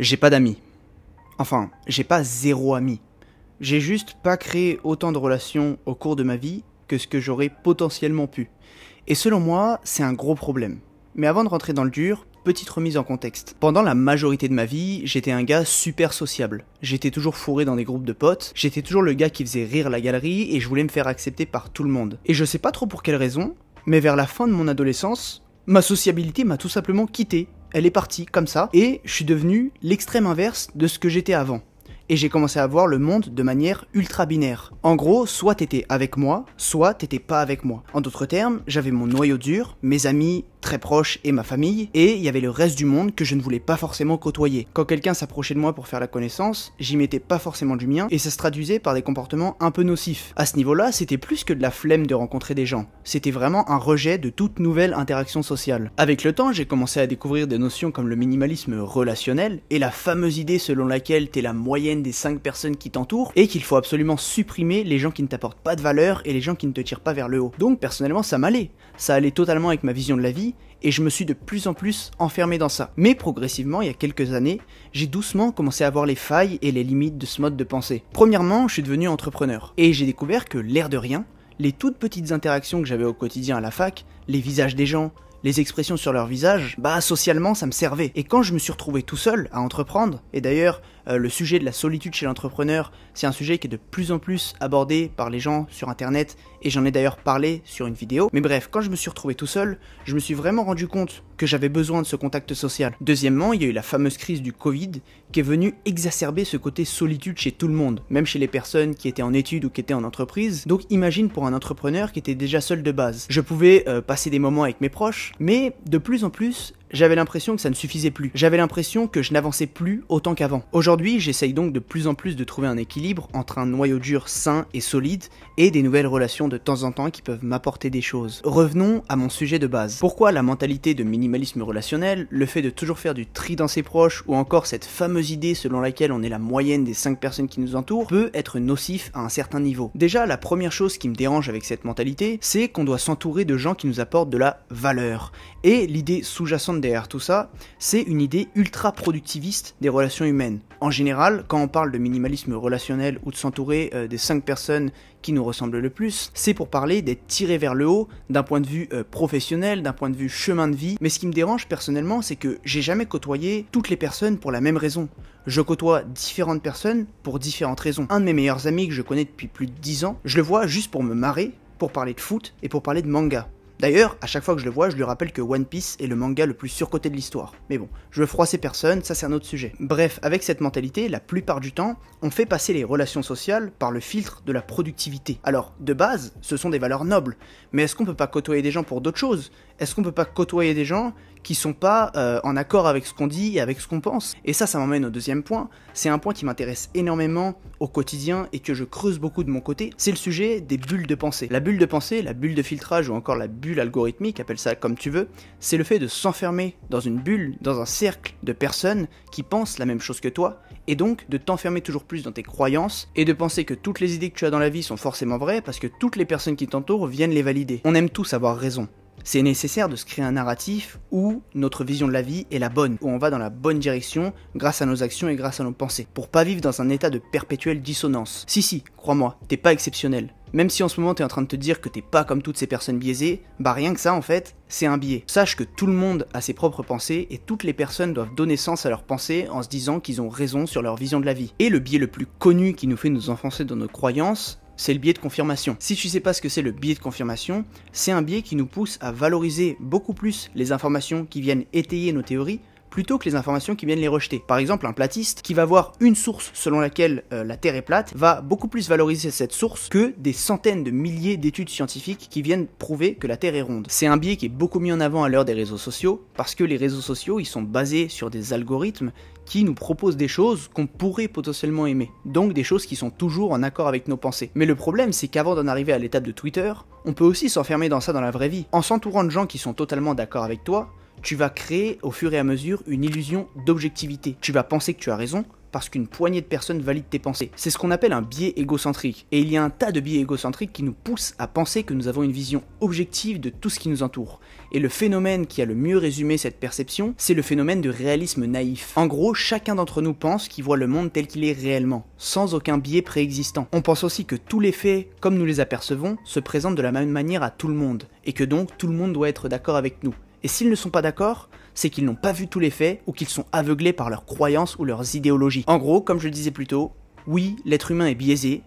j'ai pas d'amis. Enfin, j'ai pas zéro ami. J'ai juste pas créé autant de relations au cours de ma vie que ce que j'aurais potentiellement pu. Et selon moi, c'est un gros problème. Mais avant de rentrer dans le dur, petite remise en contexte. Pendant la majorité de ma vie, j'étais un gars super sociable. J'étais toujours fourré dans des groupes de potes, j'étais toujours le gars qui faisait rire la galerie et je voulais me faire accepter par tout le monde. Et je sais pas trop pour quelle raison, mais vers la fin de mon adolescence, ma sociabilité m'a tout simplement quitté elle est partie comme ça, et je suis devenu l'extrême inverse de ce que j'étais avant. Et j'ai commencé à voir le monde de manière ultra binaire. En gros, soit t'étais avec moi, soit t'étais pas avec moi. En d'autres termes, j'avais mon noyau dur, mes amis très proche et ma famille, et il y avait le reste du monde que je ne voulais pas forcément côtoyer. Quand quelqu'un s'approchait de moi pour faire la connaissance, j'y mettais pas forcément du mien, et ça se traduisait par des comportements un peu nocifs. À ce niveau-là, c'était plus que de la flemme de rencontrer des gens, c'était vraiment un rejet de toute nouvelle interaction sociale. Avec le temps, j'ai commencé à découvrir des notions comme le minimalisme relationnel, et la fameuse idée selon laquelle t'es la moyenne des 5 personnes qui t'entourent, et qu'il faut absolument supprimer les gens qui ne t'apportent pas de valeur et les gens qui ne te tirent pas vers le haut. Donc personnellement, ça m'allait. Ça allait totalement avec ma vision de la vie, et je me suis de plus en plus enfermé dans ça. Mais progressivement, il y a quelques années, j'ai doucement commencé à voir les failles et les limites de ce mode de pensée. Premièrement, je suis devenu entrepreneur et j'ai découvert que l'air de rien, les toutes petites interactions que j'avais au quotidien à la fac, les visages des gens, les expressions sur leur visage, bah socialement ça me servait. Et quand je me suis retrouvé tout seul à entreprendre, et d'ailleurs euh, le sujet de la solitude chez l'entrepreneur, c'est un sujet qui est de plus en plus abordé par les gens sur Internet, et j'en ai d'ailleurs parlé sur une vidéo. Mais bref, quand je me suis retrouvé tout seul, je me suis vraiment rendu compte que j'avais besoin de ce contact social. Deuxièmement, il y a eu la fameuse crise du Covid qui est venue exacerber ce côté solitude chez tout le monde, même chez les personnes qui étaient en études ou qui étaient en entreprise. Donc imagine pour un entrepreneur qui était déjà seul de base. Je pouvais euh, passer des moments avec mes proches, mais de plus en plus, j'avais l'impression que ça ne suffisait plus. J'avais l'impression que je n'avançais plus autant qu'avant. Aujourd'hui, j'essaye donc de plus en plus de trouver un équilibre entre un noyau dur sain et solide et des nouvelles relations de temps en temps qui peuvent m'apporter des choses. Revenons à mon sujet de base. Pourquoi la mentalité de minimalisme relationnel, le fait de toujours faire du tri dans ses proches ou encore cette fameuse idée selon laquelle on est la moyenne des 5 personnes qui nous entourent peut être nocif à un certain niveau Déjà, la première chose qui me dérange avec cette mentalité, c'est qu'on doit s'entourer de gens qui nous apportent de la valeur. Et l'idée sous-jacente derrière tout ça, c'est une idée ultra productiviste des relations humaines. En général, quand on parle de minimalisme relationnel ou de s'entourer euh, des 5 personnes qui nous ressemblent le plus, c'est pour parler d'être tiré vers le haut d'un point de vue euh, professionnel, d'un point de vue chemin de vie. Mais ce qui me dérange personnellement, c'est que j'ai jamais côtoyé toutes les personnes pour la même raison. Je côtoie différentes personnes pour différentes raisons. Un de mes meilleurs amis que je connais depuis plus de 10 ans, je le vois juste pour me marrer, pour parler de foot et pour parler de manga. D'ailleurs, à chaque fois que je le vois, je lui rappelle que One Piece est le manga le plus surcoté de l'histoire. Mais bon, je veux froisser personne, ça c'est un autre sujet. Bref, avec cette mentalité, la plupart du temps, on fait passer les relations sociales par le filtre de la productivité. Alors, de base, ce sont des valeurs nobles, mais est-ce qu'on peut pas côtoyer des gens pour d'autres choses est-ce qu'on peut pas côtoyer des gens qui sont pas euh, en accord avec ce qu'on dit et avec ce qu'on pense. Et ça, ça m'emmène au deuxième point. C'est un point qui m'intéresse énormément au quotidien et que je creuse beaucoup de mon côté. C'est le sujet des bulles de pensée. La bulle de pensée, la bulle de filtrage ou encore la bulle algorithmique, appelle ça comme tu veux, c'est le fait de s'enfermer dans une bulle, dans un cercle de personnes qui pensent la même chose que toi et donc de t'enfermer toujours plus dans tes croyances et de penser que toutes les idées que tu as dans la vie sont forcément vraies parce que toutes les personnes qui t'entourent viennent les valider. On aime tous avoir raison c'est nécessaire de se créer un narratif où notre vision de la vie est la bonne, où on va dans la bonne direction grâce à nos actions et grâce à nos pensées, pour pas vivre dans un état de perpétuelle dissonance. Si si, crois-moi, t'es pas exceptionnel. Même si en ce moment t'es en train de te dire que t'es pas comme toutes ces personnes biaisées, bah rien que ça en fait, c'est un biais. Sache que tout le monde a ses propres pensées et toutes les personnes doivent donner sens à leurs pensées en se disant qu'ils ont raison sur leur vision de la vie. Et le biais le plus connu qui nous fait nous enfoncer dans nos croyances, c'est le biais de confirmation. Si tu sais pas ce que c'est le biais de confirmation, c'est un biais qui nous pousse à valoriser beaucoup plus les informations qui viennent étayer nos théories plutôt que les informations qui viennent les rejeter. Par exemple, un platiste qui va voir une source selon laquelle euh, la Terre est plate va beaucoup plus valoriser cette source que des centaines de milliers d'études scientifiques qui viennent prouver que la Terre est ronde. C'est un biais qui est beaucoup mis en avant à l'heure des réseaux sociaux parce que les réseaux sociaux, ils sont basés sur des algorithmes qui nous proposent des choses qu'on pourrait potentiellement aimer. Donc des choses qui sont toujours en accord avec nos pensées. Mais le problème, c'est qu'avant d'en arriver à l'étape de Twitter, on peut aussi s'enfermer dans ça dans la vraie vie. En s'entourant de gens qui sont totalement d'accord avec toi, tu vas créer au fur et à mesure une illusion d'objectivité. Tu vas penser que tu as raison parce qu'une poignée de personnes valide tes pensées. C'est ce qu'on appelle un biais égocentrique. Et il y a un tas de biais égocentriques qui nous poussent à penser que nous avons une vision objective de tout ce qui nous entoure. Et le phénomène qui a le mieux résumé cette perception, c'est le phénomène de réalisme naïf. En gros, chacun d'entre nous pense qu'il voit le monde tel qu'il est réellement, sans aucun biais préexistant. On pense aussi que tous les faits, comme nous les apercevons, se présentent de la même manière à tout le monde, et que donc tout le monde doit être d'accord avec nous. Et s'ils ne sont pas d'accord, c'est qu'ils n'ont pas vu tous les faits ou qu'ils sont aveuglés par leurs croyances ou leurs idéologies. En gros, comme je le disais plus tôt, oui, l'être humain est biaisé,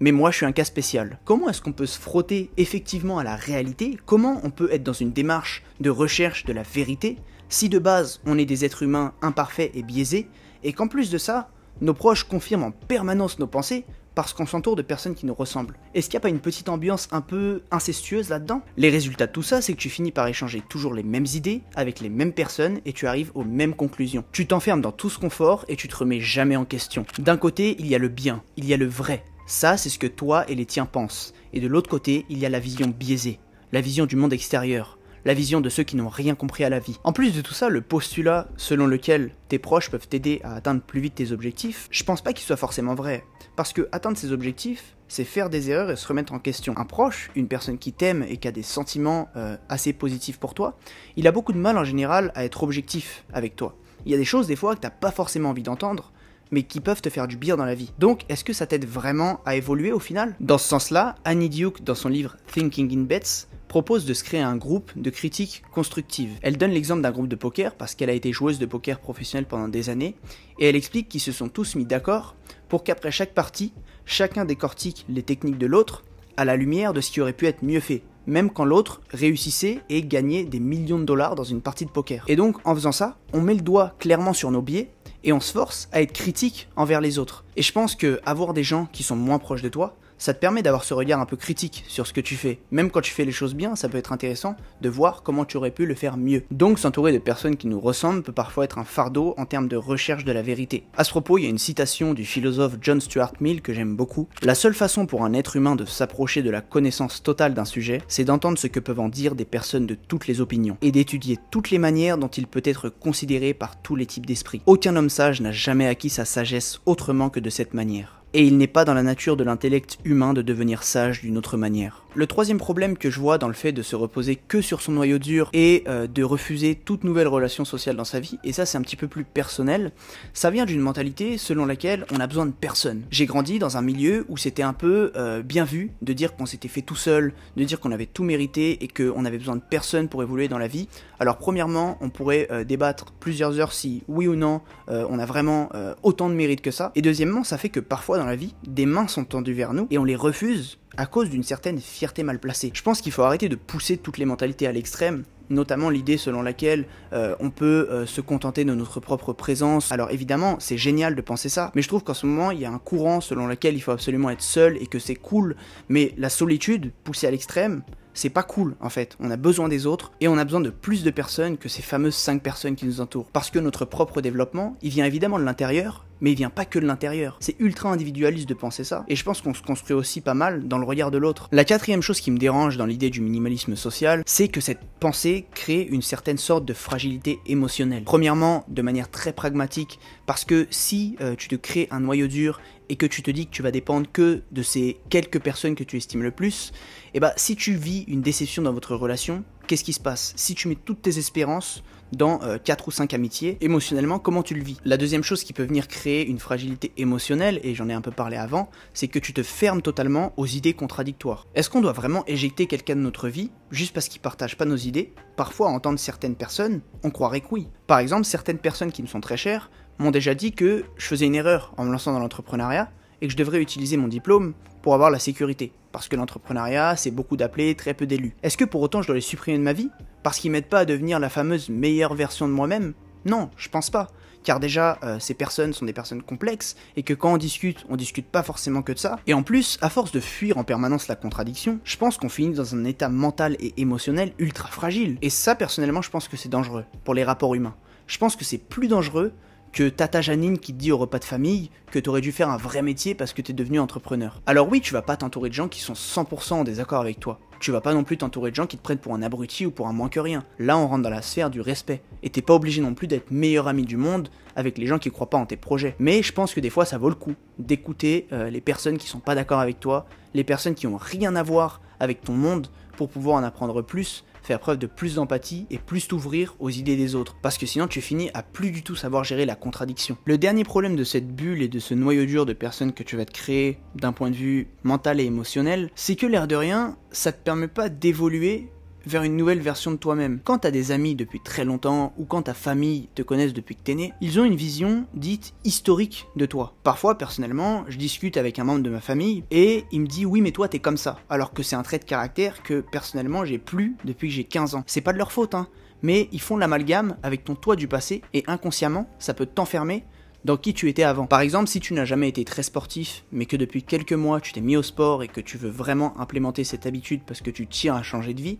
mais moi je suis un cas spécial. Comment est-ce qu'on peut se frotter effectivement à la réalité Comment on peut être dans une démarche de recherche de la vérité si de base on est des êtres humains imparfaits et biaisés, et qu'en plus de ça, nos proches confirment en permanence nos pensées parce qu'on s'entoure de personnes qui nous ressemblent. Est-ce qu'il n'y a pas une petite ambiance un peu incestueuse là-dedans Les résultats de tout ça, c'est que tu finis par échanger toujours les mêmes idées avec les mêmes personnes et tu arrives aux mêmes conclusions. Tu t'enfermes dans tout ce confort et tu te remets jamais en question. D'un côté, il y a le bien, il y a le vrai. Ça, c'est ce que toi et les tiens pensent. Et de l'autre côté, il y a la vision biaisée, la vision du monde extérieur, la vision de ceux qui n'ont rien compris à la vie. En plus de tout ça, le postulat selon lequel tes proches peuvent t'aider à atteindre plus vite tes objectifs, je pense pas qu'il soit forcément vrai. Parce que atteindre ses objectifs, c'est faire des erreurs et se remettre en question. Un proche, une personne qui t'aime et qui a des sentiments euh, assez positifs pour toi, il a beaucoup de mal en général à être objectif avec toi. Il y a des choses des fois que t'as pas forcément envie d'entendre, mais qui peuvent te faire du bien dans la vie. Donc, est-ce que ça t'aide vraiment à évoluer au final Dans ce sens-là, Annie Duke, dans son livre Thinking in Bets, propose de se créer un groupe de critiques constructive. Elle donne l'exemple d'un groupe de poker parce qu'elle a été joueuse de poker professionnelle pendant des années et elle explique qu'ils se sont tous mis d'accord pour qu'après chaque partie, chacun décortique les techniques de l'autre à la lumière de ce qui aurait pu être mieux fait, même quand l'autre réussissait et gagnait des millions de dollars dans une partie de poker. Et donc, en faisant ça, on met le doigt clairement sur nos biais et on se force à être critique envers les autres. Et je pense que avoir des gens qui sont moins proches de toi, ça te permet d'avoir ce regard un peu critique sur ce que tu fais. Même quand tu fais les choses bien, ça peut être intéressant de voir comment tu aurais pu le faire mieux. Donc s'entourer de personnes qui nous ressemblent peut parfois être un fardeau en termes de recherche de la vérité. À ce propos, il y a une citation du philosophe John Stuart Mill que j'aime beaucoup. La seule façon pour un être humain de s'approcher de la connaissance totale d'un sujet, c'est d'entendre ce que peuvent en dire des personnes de toutes les opinions, et d'étudier toutes les manières dont il peut être considéré par tous les types d'esprit. Aucun homme sage n'a jamais acquis sa sagesse autrement que de cette manière et il n'est pas dans la nature de l'intellect humain de devenir sage d'une autre manière. Le troisième problème que je vois dans le fait de se reposer que sur son noyau dur et euh, de refuser toute nouvelle relation sociale dans sa vie, et ça c'est un petit peu plus personnel, ça vient d'une mentalité selon laquelle on a besoin de personne. J'ai grandi dans un milieu où c'était un peu euh, bien vu de dire qu'on s'était fait tout seul, de dire qu'on avait tout mérité et qu'on avait besoin de personne pour évoluer dans la vie. Alors premièrement, on pourrait euh, débattre plusieurs heures si oui ou non on a vraiment autant de mérite que ça. Et deuxièmement, ça fait que parfois dans la vie, des mains sont tendues vers nous et on les refuse à cause d'une certaine fierté mal placée. Je pense qu'il faut arrêter de pousser toutes les mentalités à l'extrême notamment l'idée selon laquelle euh, on peut euh, se contenter de notre propre présence. Alors évidemment, c'est génial de penser ça, mais je trouve qu'en ce moment, il y a un courant selon lequel il faut absolument être seul et que c'est cool, mais la solitude poussée à l'extrême, c'est pas cool en fait. On a besoin des autres et on a besoin de plus de personnes que ces fameuses 5 personnes qui nous entourent. Parce que notre propre développement, il vient évidemment de l'intérieur, mais il vient pas que de l'intérieur. C'est ultra individualiste de penser ça. Et je pense qu'on se construit aussi pas mal dans le regard de l'autre. La quatrième chose qui me dérange dans l'idée du minimalisme social, c'est que cette pensée crée une certaine sorte de fragilité émotionnelle. Premièrement, de manière très pragmatique, parce que si euh, tu te crées un noyau dur et que tu te dis que tu vas dépendre que de ces quelques personnes que tu estimes le plus, et eh bah ben, si tu vis une déception dans votre relation, qu'est-ce qui se passe Si tu mets toutes tes espérances dans euh, quatre 4 ou 5 amitiés, émotionnellement, comment tu le vis La deuxième chose qui peut venir créer une fragilité émotionnelle, et j'en ai un peu parlé avant, c'est que tu te fermes totalement aux idées contradictoires. Est-ce qu'on doit vraiment éjecter quelqu'un de notre vie juste parce qu'il partage pas nos idées Parfois, entendre certaines personnes, on croirait que oui. Par exemple, certaines personnes qui me sont très chères m'ont déjà dit que je faisais une erreur en me lançant dans l'entrepreneuriat et que je devrais utiliser mon diplôme pour avoir la sécurité. Parce que l'entrepreneuriat, c'est beaucoup d'appelés, très peu d'élus. Est-ce que pour autant je dois les supprimer de ma vie Parce qu'ils m'aident pas à devenir la fameuse meilleure version de moi-même Non, je pense pas. Car déjà, euh, ces personnes sont des personnes complexes, et que quand on discute, on discute pas forcément que de ça. Et en plus, à force de fuir en permanence la contradiction, je pense qu'on finit dans un état mental et émotionnel ultra fragile. Et ça, personnellement, je pense que c'est dangereux pour les rapports humains. Je pense que c'est plus dangereux que Tata Janine qui te dit au repas de famille que t'aurais dû faire un vrai métier parce que t'es devenu entrepreneur. Alors oui, tu vas pas t'entourer de gens qui sont 100% en désaccord avec toi. Tu vas pas non plus t'entourer de gens qui te prennent pour un abruti ou pour un moins que rien. Là, on rentre dans la sphère du respect. Et t'es pas obligé non plus d'être meilleur ami du monde avec les gens qui croient pas en tes projets. Mais je pense que des fois, ça vaut le coup d'écouter euh, les personnes qui sont pas d'accord avec toi, les personnes qui ont rien à voir avec ton monde pour pouvoir en apprendre plus faire preuve de plus d'empathie et plus t'ouvrir aux idées des autres, parce que sinon tu finis à plus du tout savoir gérer la contradiction. Le dernier problème de cette bulle et de ce noyau dur de personnes que tu vas te créer d'un point de vue mental et émotionnel, c'est que l'air de rien, ça te permet pas d'évoluer vers une nouvelle version de toi-même. Quand t'as des amis depuis très longtemps ou quand ta famille te connaissent depuis que t'es né, ils ont une vision dite historique de toi. Parfois, personnellement, je discute avec un membre de ma famille et il me dit oui mais toi t'es comme ça, alors que c'est un trait de caractère que personnellement j'ai plus depuis que j'ai 15 ans. C'est pas de leur faute, hein, mais ils font l'amalgame avec ton toi du passé et inconsciemment, ça peut t'enfermer dans qui tu étais avant. Par exemple, si tu n'as jamais été très sportif, mais que depuis quelques mois tu t'es mis au sport et que tu veux vraiment implémenter cette habitude parce que tu tiens à changer de vie,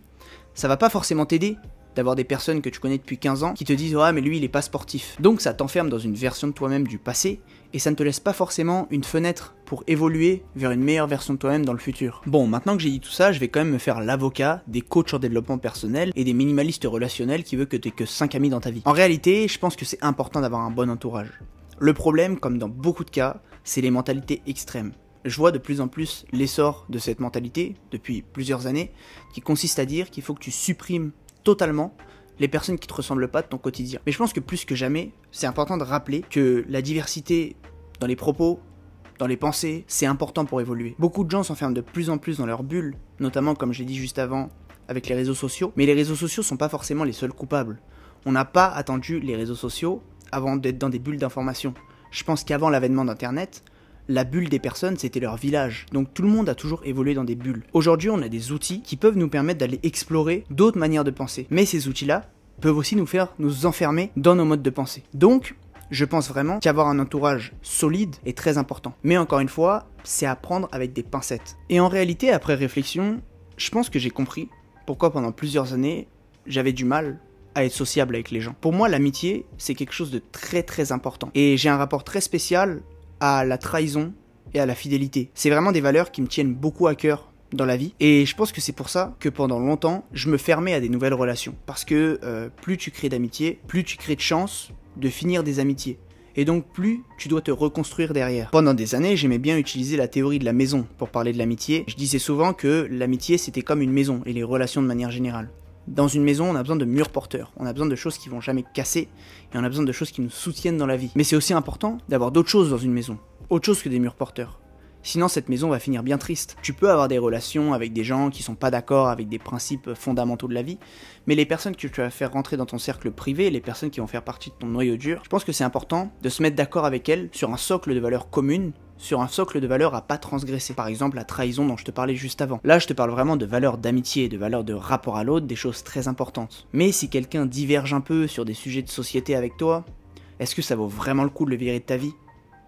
ça va pas forcément t'aider d'avoir des personnes que tu connais depuis 15 ans qui te disent ah mais lui il est pas sportif. Donc ça t'enferme dans une version de toi-même du passé et ça ne te laisse pas forcément une fenêtre pour évoluer vers une meilleure version de toi-même dans le futur. Bon, maintenant que j'ai dit tout ça, je vais quand même me faire l'avocat des coachs en développement personnel et des minimalistes relationnels qui veulent que tu aies que 5 amis dans ta vie. En réalité, je pense que c'est important d'avoir un bon entourage. Le problème, comme dans beaucoup de cas, c'est les mentalités extrêmes je vois de plus en plus l'essor de cette mentalité depuis plusieurs années, qui consiste à dire qu'il faut que tu supprimes totalement les personnes qui te ressemblent pas de ton quotidien. Mais je pense que plus que jamais, c'est important de rappeler que la diversité dans les propos, dans les pensées, c'est important pour évoluer. Beaucoup de gens s'enferment de plus en plus dans leur bulles, notamment comme j'ai dit juste avant avec les réseaux sociaux, mais les réseaux sociaux ne sont pas forcément les seuls coupables. On n'a pas attendu les réseaux sociaux avant d'être dans des bulles d'information. Je pense qu'avant l'avènement d'Internet, la bulle des personnes, c'était leur village. Donc tout le monde a toujours évolué dans des bulles. Aujourd'hui, on a des outils qui peuvent nous permettre d'aller explorer d'autres manières de penser. Mais ces outils-là peuvent aussi nous faire nous enfermer dans nos modes de pensée. Donc, je pense vraiment qu'avoir un entourage solide est très important. Mais encore une fois, c'est à prendre avec des pincettes. Et en réalité, après réflexion, je pense que j'ai compris pourquoi pendant plusieurs années, j'avais du mal à être sociable avec les gens. Pour moi, l'amitié, c'est quelque chose de très très important. Et j'ai un rapport très spécial à la trahison et à la fidélité. C'est vraiment des valeurs qui me tiennent beaucoup à cœur dans la vie. Et je pense que c'est pour ça que pendant longtemps, je me fermais à des nouvelles relations. Parce que euh, plus tu crées d'amitié, plus tu crées de chances de finir des amitiés. Et donc plus tu dois te reconstruire derrière. Pendant des années, j'aimais bien utiliser la théorie de la maison pour parler de l'amitié. Je disais souvent que l'amitié c'était comme une maison et les relations de manière générale. Dans une maison, on a besoin de murs porteurs, on a besoin de choses qui vont jamais casser, et on a besoin de choses qui nous soutiennent dans la vie. Mais c'est aussi important d'avoir d'autres choses dans une maison, autre chose que des murs porteurs. Sinon, cette maison va finir bien triste. Tu peux avoir des relations avec des gens qui sont pas d'accord avec des principes fondamentaux de la vie, mais les personnes que tu vas faire rentrer dans ton cercle privé, les personnes qui vont faire partie de ton noyau dur, je pense que c'est important de se mettre d'accord avec elles sur un socle de valeurs communes sur un socle de valeurs à pas transgresser. Par exemple, la trahison dont je te parlais juste avant. Là, je te parle vraiment de valeurs d'amitié, de valeurs de rapport à l'autre, des choses très importantes. Mais si quelqu'un diverge un peu sur des sujets de société avec toi, est-ce que ça vaut vraiment le coup de le virer de ta vie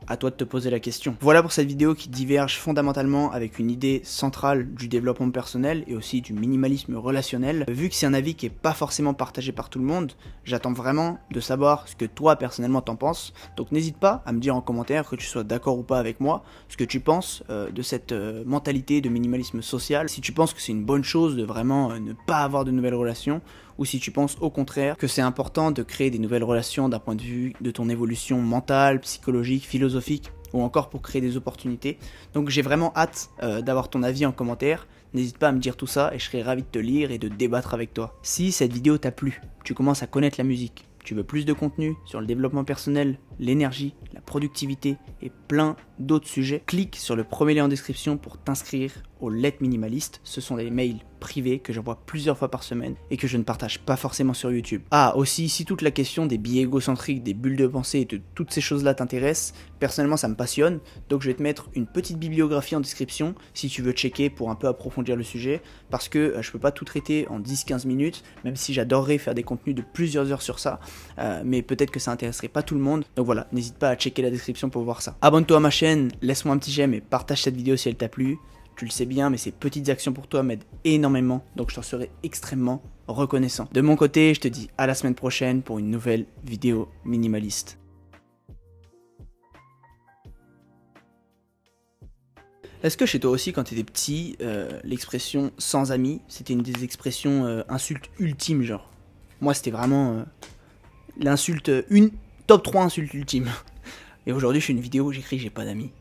à toi de te poser la question. Voilà pour cette vidéo qui diverge fondamentalement avec une idée centrale du développement personnel et aussi du minimalisme relationnel. Vu que c'est un avis qui n'est pas forcément partagé par tout le monde, j'attends vraiment de savoir ce que toi personnellement t'en penses. Donc n'hésite pas à me dire en commentaire que tu sois d'accord ou pas avec moi, ce que tu penses euh, de cette euh, mentalité de minimalisme social, si tu penses que c'est une bonne chose de vraiment euh, ne pas avoir de nouvelles relations, ou si tu penses au contraire que c'est important de créer des nouvelles relations d'un point de vue de ton évolution mentale, psychologique, philosophique ou encore pour créer des opportunités. Donc j'ai vraiment hâte euh, d'avoir ton avis en commentaire. N'hésite pas à me dire tout ça et je serai ravi de te lire et de débattre avec toi. Si cette vidéo t'a plu, tu commences à connaître la musique, tu veux plus de contenu sur le développement personnel, l'énergie, la productivité et plein d'autres sujets, clique sur le premier lien en description pour t'inscrire aux lettres minimalistes, ce sont des mails privés que j'envoie plusieurs fois par semaine et que je ne partage pas forcément sur YouTube. Ah, aussi, si toute la question des billets égocentriques, des bulles de pensée et de toutes ces choses-là t'intéresse, personnellement ça me passionne, donc je vais te mettre une petite bibliographie en description si tu veux checker pour un peu approfondir le sujet, parce que euh, je peux pas tout traiter en 10-15 minutes, même si j'adorerais faire des contenus de plusieurs heures sur ça, euh, mais peut-être que ça intéresserait pas tout le monde, donc voilà, n'hésite pas à checker la description pour voir ça. Abonne-toi à ma chaîne, laisse-moi un petit j'aime et partage cette vidéo si elle t'a plu tu le sais bien, mais ces petites actions pour toi m'aident énormément, donc je t'en serai extrêmement reconnaissant. De mon côté, je te dis à la semaine prochaine pour une nouvelle vidéo minimaliste. Est-ce que chez toi aussi, quand tu étais petit, euh, l'expression sans amis, c'était une des expressions euh, insultes ultimes, genre Moi, c'était vraiment euh, l'insulte, une top 3 insultes ultimes. Et aujourd'hui, je fais une vidéo où j'écris j'ai pas d'amis.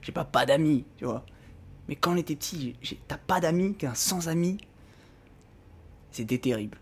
J'ai pas pas d'amis, tu vois. Mais quand on était petit, t'as pas d'amis, t'es un sans amis. C'était terrible.